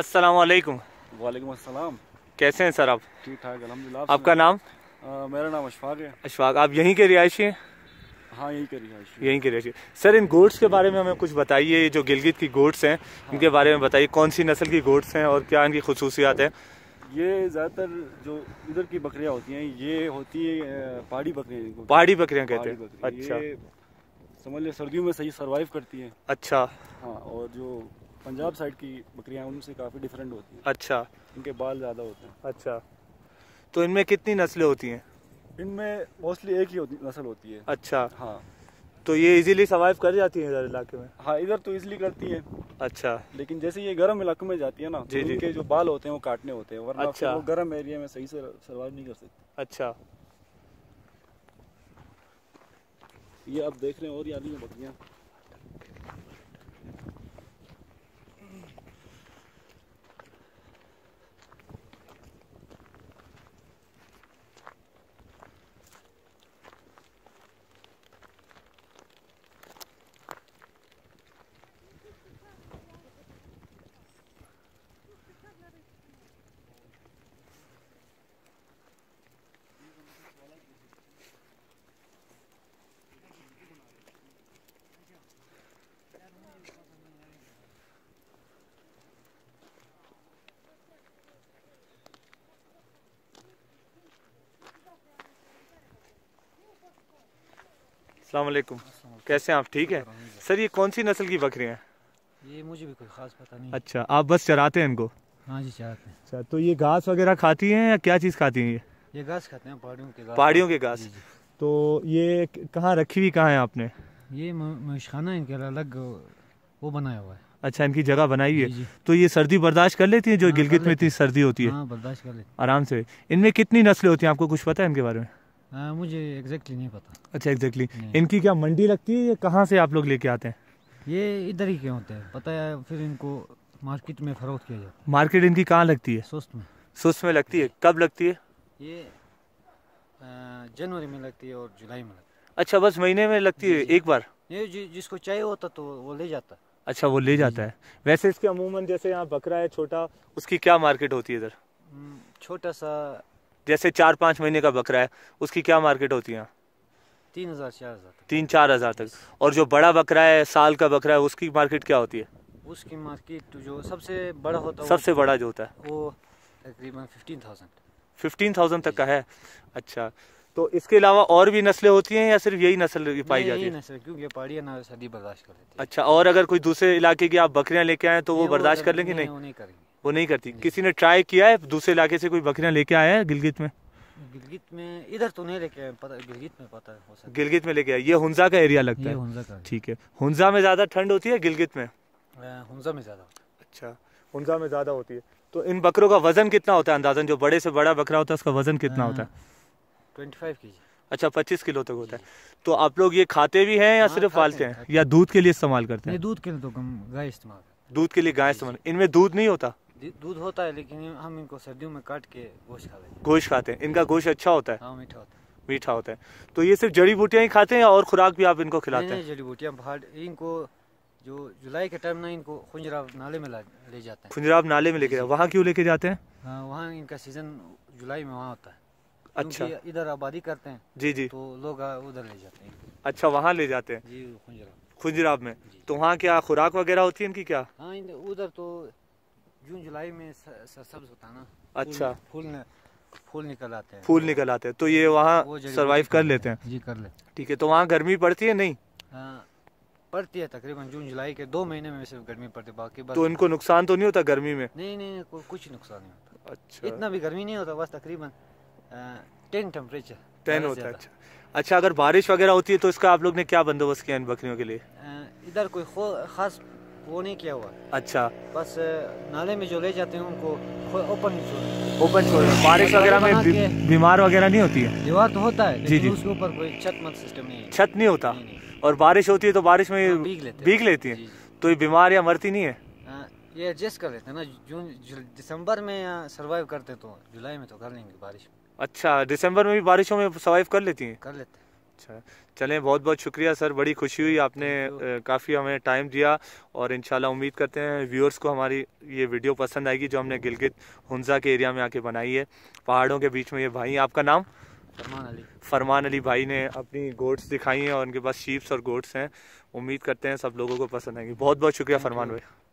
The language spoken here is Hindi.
अस्सलाम वालेकुम वालेकुम अस्सलाम कैसे हैं सर आप ठीक ठाक अलहमदिल्ला आपका नाम आ, मेरा नाम अशफाक है अशफाक आप यहीं के रिहायशी हैं हाँ यहीं के रिहायशी यहीं के रिहायशी सर इन गोट्स के बारे में हमें कुछ बताइए ये जो गिलगित की गोट्स हैं हाँ। इनके बारे में बताइए कौन सी नस्ल की गोट्स हैं और क्या इनकी खसूसियात हैं ये ज़्यादातर जो इधर की बकरियाँ होती हैं ये होती है पहाड़ी बकरियाँ पहाड़ी बकरियाँ कहते हैं अच्छा समझ लिया सर्दियों में सही सर्वाइव करती हैं अच्छा हाँ और जो पंजाब साइड की बकरियां उनसे काफ़ी डिफरेंट होती हैं अच्छा इनके बाल ज़्यादा होते हैं अच्छा तो इनमें कितनी नस्लें होती हैं इनमें मोस्टली एक ही होती, नस्ल होती है अच्छा हाँ तो ये इजीली सर्वाइव कर जाती है इधर इलाके में हाँ इधर तो इजीली करती है अच्छा लेकिन जैसे ये गर्म इलाके में जाती है ना जी तो जी जो बाल होते हैं वो काटने होते हैं वरना अच्छा वो गर्म एरिया में सही से सर्वाइव नहीं कर सकती अच्छा ये अब देख रहे हैं और यादियाँ में बकरियाँ अलैक्म कैसे हैं आप ठीक है सर ये कौन सी नस्ल की बकरी हैं ये मुझे भी कोई खास पता नहीं अच्छा आप बस चराते हैं इनको हाँ जी चराते हैं अच्छा तो ये घास वगैरह खाती हैं या क्या चीज़ खाती हैं ये ये घास खाते हैं पहाड़ियों के घास पहाड़ियों के घास तो ये कहाँ रखी हुई कहाँ है आपने ये मवेशखाना इनके अलग वो बनाया हुआ है अच्छा इनकी जगह बनाई है तो ये सर्दी बर्दाश्त कर लेती है जो हाँ, गिलगित में इतनी सर्दी होती है हाँ, बर्दाश्त कर लेती आराम से इनमें कितनी नस्लें होती हैं आपको कुछ पता है इनके बारे में आ, मुझे एग्जैक्टली नहीं पता अच्छा एग्जैक्टली इनकी क्या मंडी लगती है ये कहाँ से आप लोग लेके आते हैं ये इधर ही के होते हैं पता है फिर इनको मार्केट में फरोख्त किया जाता है मार्केट इनकी कहाँ लगती है सुस्त में सुस्त में लगती है कब लगती है ये जनवरी में लगती है और जुलाई में अच्छा बस महीने में लगती है एक बार ये जिसको चाहिए होता तो वो ले जाता अच्छा वो ले जाता है वैसे इसके अमूमन जैसे यहाँ बकरा है छोटा उसकी क्या मार्केट होती है इधर हम्म, छोटा सा जैसे चार पाँच महीने का बकरा है उसकी क्या मार्केट होती है तीन हज़ार चार हज़ार तीन चार हज़ार तक और जो बड़ा बकरा है साल का बकरा है उसकी मार्केट क्या होती है उसकी मार्केट जो सबसे बड़ा होता है सबसे बड़ा जो होता है वो तकरीबन फिफ्टीन थाउजेंड फिफ्टीन थाउजेंड तक का है अच्छा तो इसके अलावा और भी नस्लें होती हैं या सिर्फ यही नस्ल पाई जाती है क्योंकि पहाड़ी बर्दाश्त कर लेती है अच्छा और अगर कोई दूसरे इलाके की आप बकरियां लेके आए तो वो बर्दाश्त कर लेंगे नहीं, नहीं, नहीं करेंगे वो नहीं करती किसी ने ट्राई किया है दूसरे इलाके से कोई बकरियां लेके आया है गिलगित में गिलगित में इधर तो नहीं लेके गिलगित में पता है गिलगित में लेके आया ये हुंजा का एरिया लगता है ठीक है हुंजा में ज्यादा ठंड होती है गिलगित में हुंजा में ज्यादा अच्छा हुंजा में ज्यादा होती है तो इन बकरों का वजन कितना होता है अंदाजन जो बड़े से बड़ा बकरा होता है उसका वजन कितना होता है ट्वेंटी अच्छा पच्चीस किलो तक होता है तो आप लोग ये खाते भी हैं या हाँ, सिर्फ पालते हैं या दूध के लिए तो इस्तेमाल करते हैं दूध के लिए तो गाय इस्तेमाल दूध के लिए गाय इस्तेमाल इनमें दूध नहीं होता दूध होता है लेकिन हम इनको सर्दियों में काट के गोश्त खा लेते गोश्त खाते हैं इनका गोश्त अच्छा होता है हाँ मीठा होता है मीठा होता है तो ये सिर्फ जड़ी बूटियाँ ही खाते हैं और खुराक भी आप इनको खिलाते हैं जड़ी बूटियाँ बाहर इनको जो जुलाई के टाइम ना इनको खुंजराब नाले में ले जाते हैं खुंजराब नाले में लेके वहाँ क्यों लेके जाते हैं हाँ, वहाँ इनका सीजन जुलाई में वहाँ होता है अच्छा इधर आबादी करते हैं जी जी तो लोग उधर ले जाते हैं अच्छा वहाँ ले जाते हैं जी खुंजराब खुंजराब में तो वहाँ क्या खुराक वगैरह होती है इनकी क्या हाँ उधर तो जून जुलाई में सरसब्ज होता ना अच्छा फूल फूल निकल आते हैं फूल निकल आते हैं तो ये वहाँ सरवाइव कर लेते हैं जी कर ले ठीक है तो वहाँ गर्मी पड़ती है नहीं पड़ती है तकरीबन जून जुलाई के दो महीने में सिर्फ गर्मी पड़ती है बाकी तो इनको नुकसान तो नहीं होता गर्मी में नहीं नहीं कुछ नुकसान नहीं होता अच्छा इतना भी गर्मी नहीं होता बस तकरीबन टेन टेम्परेचर टेन होता है अच्छा अच्छा अगर बारिश वगैरह होती है तो इसका आप लोग ने क्या बंदोबस्त किया इन बकरियों के लिए इधर कोई खास वो नहीं किया हुआ अच्छा बस नाले में जो ले जाते हैं उनको ओपन ओपन छोड़ बारिश वगैरह में बीमार वगैरह नहीं होती है दीवार तो होता है जी जी उसके ऊपर कोई छत मत सिस्टम नहीं है छत नहीं होता और बारिश होती है तो बारिश में हाँ, भीग लेती है तो ये बीमार या मरती नहीं है ये एडजस्ट कर लेते हैं ना जून दिसंबर में सर्वाइव करते तो जुलाई में तो कर लेंगे बारिश में अच्छा दिसंबर में भी बारिशों में सर्वाइव कर लेती हैं कर लेते हैं अच्छा चलें बहुत बहुत शुक्रिया सर बड़ी खुशी हुई आपने काफ़ी हमें टाइम दिया और इन उम्मीद करते हैं व्यूअर्स को हमारी ये वीडियो पसंद आएगी जो हमने गिलगित हंजा के एरिया में आके बनाई है पहाड़ों के बीच में ये भाई आपका नाम फरमान अली फरमान अली भाई ने अपनी गोट्स दिखाई हैं और उनके पास शीप्स और गोट्स हैं उम्मीद करते हैं सब लोगों को पसंद आएंगी बहुत बहुत शुक्रिया फरमान भाई